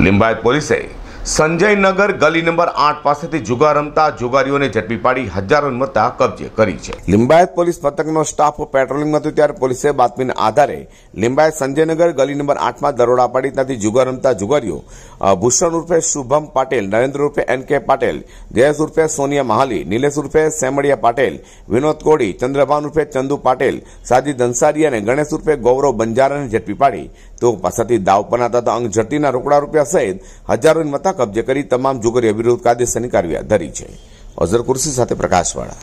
લિંબાયત પોલીસે સંજયનગર ગલી નંબર આઠ પાસેથી જુગાર રમતા જુગારીઓને ઝડપી પાડી હજારો મતા કબજે કરી છે લિંબાયત પોલીસ મથકનો સ્ટાફ પેટ્રોલિંગમાં હતો ત્યારે પોલીસે બાતમીના આધારે લિંબાયત સંજયનગર ગલી નંબર આઠમાં દરોડા પાડી ત્યાંથી જુગાર રમતા જુગારીઓ ભૂષણ ઉર્ફે શુભમ પાટેલ નરેન્દ્ર ઉર્ફે એન કે પાટેલ જયેશ ઉર્ફે સોનિયા મહાલી નિલેશ ઉર્ફે સેમડિયા પાટેલ વિનોદ કોડી ચંદ્રભાન ઉર્ફે ચંદુ પાટેલ સાજીદ ધનસારી અને ગણેશ ઉર્ફે ગૌરવ બંજારાને ઝડપી પાડી તેઓ પાસેથી દાવ પનાતા અંગ ઝડતીના રોકડા રૂપિયા સહિત હજારોની મતા કબજે કરી તમામ જોગરીયા અવિરોધ કાયદેસરની કાર્યવાહી ધરી છે અઝર કુર્સી સાથે પ્રકાશવાળા